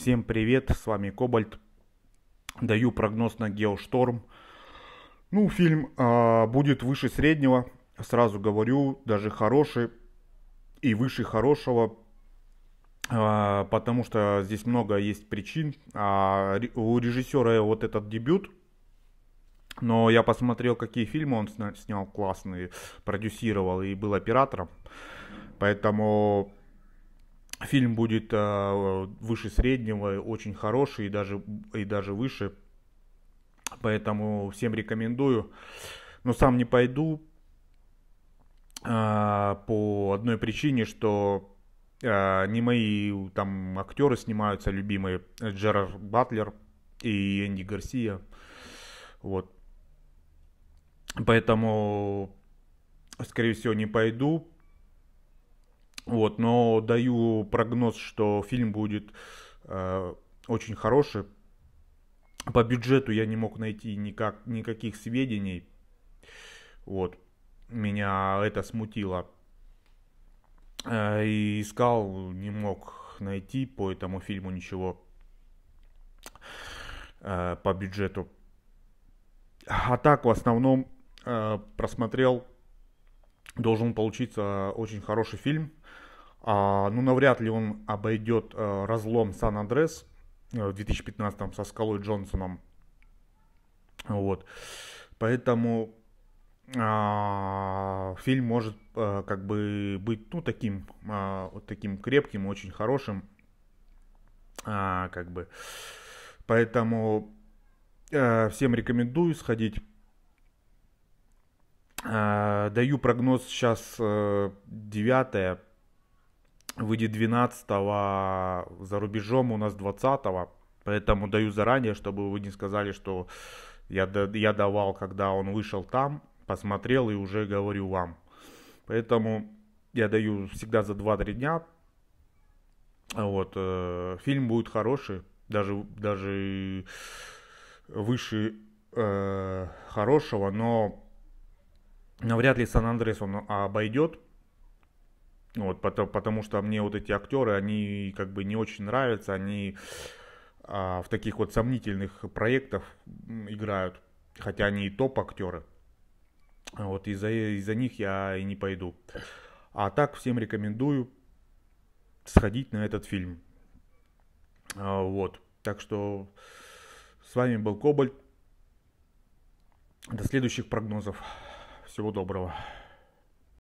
Всем привет, с вами Кобальт. Даю прогноз на Геошторм. Ну, фильм э, будет выше среднего, сразу говорю, даже хороший и выше хорошего, э, потому что здесь много есть причин. А у режиссера вот этот дебют, но я посмотрел, какие фильмы он снял классные, продюсировал и был оператором. Поэтому Фильм будет э, выше среднего, очень хороший и даже, и даже выше. Поэтому всем рекомендую. Но сам не пойду э, по одной причине, что э, не мои там актеры снимаются любимые. Джерард Батлер и Энди Гарсия. Вот. Поэтому, скорее всего, не пойду. Вот, но даю прогноз, что фильм будет э, очень хороший. По бюджету я не мог найти никак, никаких сведений. Вот, меня это смутило. Э, и искал, не мог найти по этому фильму ничего э, по бюджету. А так, в основном, э, просмотрел, должен получиться очень хороший фильм – а, ну, навряд ли он обойдет а, разлом Сан-Андрес э, в 2015 со Скалой Джонсоном. Вот. Поэтому а, фильм может а, как бы быть ну таким а, вот таким крепким очень хорошим а, как бы поэтому а, всем рекомендую сходить а, даю прогноз сейчас а, выйдет 12 за рубежом у нас 20 поэтому даю заранее, чтобы вы не сказали, что я, я давал, когда он вышел там, посмотрел и уже говорю вам. Поэтому я даю всегда за 2-3 дня. Вот, э, фильм будет хороший, даже, даже выше э, хорошего, но навряд ли Сан-Андрес он обойдет, вот, потому, потому что мне вот эти актеры, они как бы не очень нравятся, они а, в таких вот сомнительных проектах играют, хотя они и топ-актеры. А вот из-за из них я и не пойду. А так всем рекомендую сходить на этот фильм. А, вот, так что с вами был Кобальт. До следующих прогнозов. Всего доброго.